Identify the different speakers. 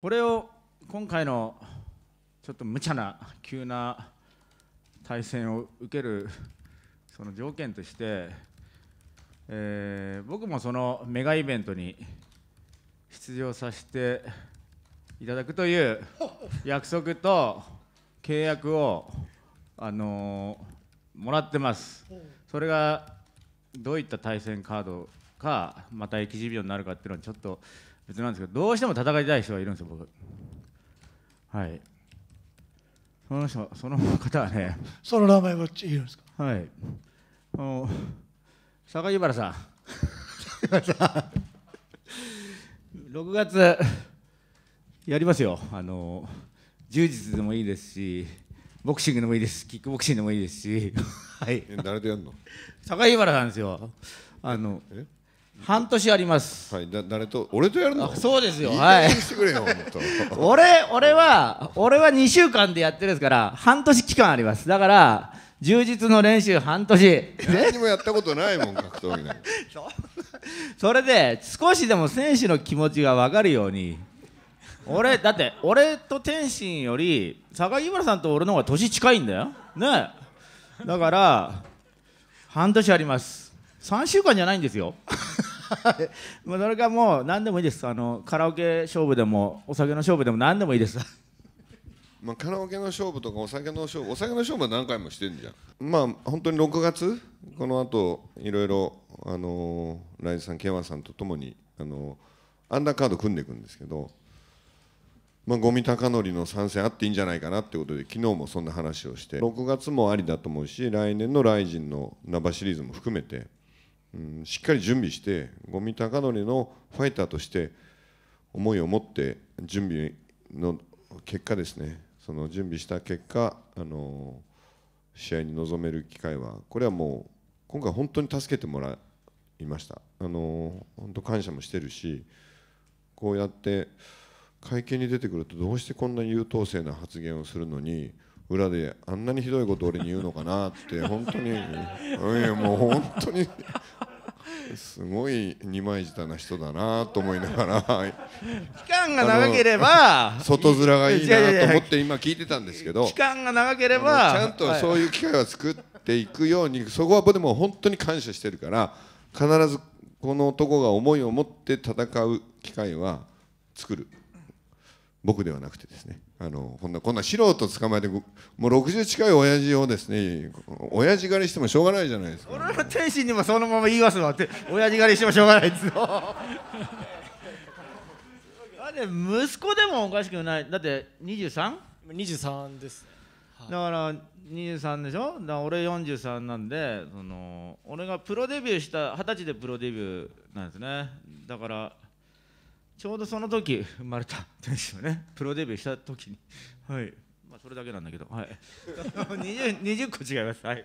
Speaker 1: これを今回のちょっと無茶な急な対戦を受けるその条件として、えー、僕もそのメガイベントに出場させていただくという約束と契約を、あのー、もらってます。それがどういった対戦カードかまたエキシビジョンになるかっていうのはちょっと別なんですけどどうしても戦いたい人がいるんですよ僕はいその人その方はねその名前はいるんですかはいあの榊原さん6 月やりますよあの柔術でもいいですしボクシングでもいいですキックボクシングでもいいですしはい誰でやるの榊原なんですよあの半年ありますはいだ誰と俺とやるのそうですよはいしてくれよ 俺俺は俺は二週間でやってるんですから半年期間ありますだから充実の練習半年何
Speaker 2: もやったことないもん格闘技な
Speaker 1: それで少しでも選手の気持ちが分かるように俺だって俺と天心より榊原さんと俺の方が年近いんだよねだから半年あります3週間じゃないんですよ それかもう何でもいいですあのカラオケ勝負でもお酒の勝負でも何でもいいです
Speaker 2: まあ、カラオケの勝負とかお酒の勝負お酒の勝負は何回もしてんじゃんまあ本当に6月この後いろいろあのー、ライズさんケンワさんとともにあのー、アンダーカード組んでいくんですけどまあ、ゴミ高則の参戦あっていいんじゃないかなってことで昨日もそんな話をして6月もありだと思うし来年の「ライジン」の「ナバ」シリーズも含めてうん、しっかり準備して五味高典のファイターとして思いを持って準備の結果ですねその準備した結果、あの試合に臨める機会はこれはもう今回本当に助けてもらいました、あの本当感謝もしてるしこうやって会見に出てくるとどうしてこんな優等生な発言をするのに。裏であんなにひどいこと俺に言うのかなって本当にもう本当にすごい二枚舌な人だなと思いながら期間が長ければ外面がいいなと思って今聞いてたんですけど期間
Speaker 1: が長ければちゃんとそうい
Speaker 2: う機会は作っていくように、そこはでも本当に感謝してるから必ずこの男が思いを持って戦う機会は作る。僕ではなくてですねあのこんなこんな素人捕まえてもう60近い親父をですね親父狩りしてもしょうがないじゃないですか俺
Speaker 1: の天心にもそのまま言い
Speaker 2: ますわって親父狩りしてもしょうがないですよだ
Speaker 1: って息子でもおかしくないだって 23?23 です、はい、だから23でしょだ俺43なんでその俺がプロデビューした二十歳でプロデビューなんですねだからちょうどその時生まれたんですよねプロデビューした時にはいまあそれだけなんだけどはい 20, 20 個違いますはい